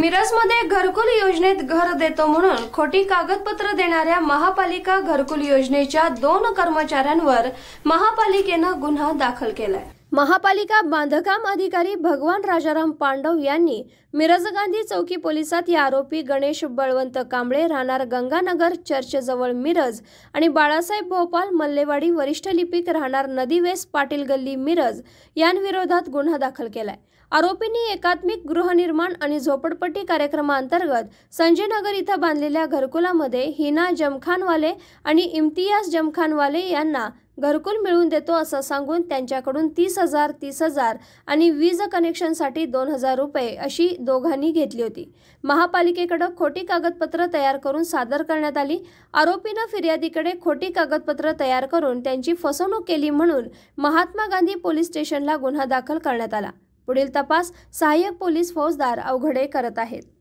मिरजमध्ये घरकुल योजनेत घर देतो म्हणून खोटी कागदपत्र देणाऱ्या महापालिका घरकुल योजनेच्या दोन कर्मचाऱ्यांवर महापालिकेनं गुन्हा दाखल केलाय महापालिका बांधकाम अधिकारी भगवान राजाराम पांडव यांनी मिरज गांधी चौकी पोलिसात या आरोपी गणेश बळवंत कांबळे राहणार गंगानगर चर्चजवळ मिरज आणि बाळासाहेब भोपाल मल्लेवाडी वरिष्ठ लिपिक राहणार नदीवेस पाटील गल्ली मिरज यांविरोधात गुन्हा दाखल केलाय आरोपींनी एकात्मिक गृहनिर्माण आणि झोपडपट्टी कार्यक्रमाअंतर्गत संजय नगर इथं बांधलेल्या घरकुलामध्ये हिना जमखानवाले आणि इम्तियाज जमखानवाले यांना घरकुल मिळवून देतो असं सांगून त्यांच्याकडून तीस हजार तीस हजार आणि वीज कनेक्शनसाठी दोन हजार रुपये अशी दोघांनी घेतली होती महापालिकेकडं खोटी कागदपत्र तयार करून सादर करण्यात आली आरोपीनं फिर्यादीकडे खोटी कागदपत्र तयार करून त्यांची फसवणूक केली म्हणून महात्मा गांधी पोलीस स्टेशनला गुन्हा दाखल करण्यात आला पुढील तपास सहाय्यक पोलीस फौजदार अवघडे करत आहेत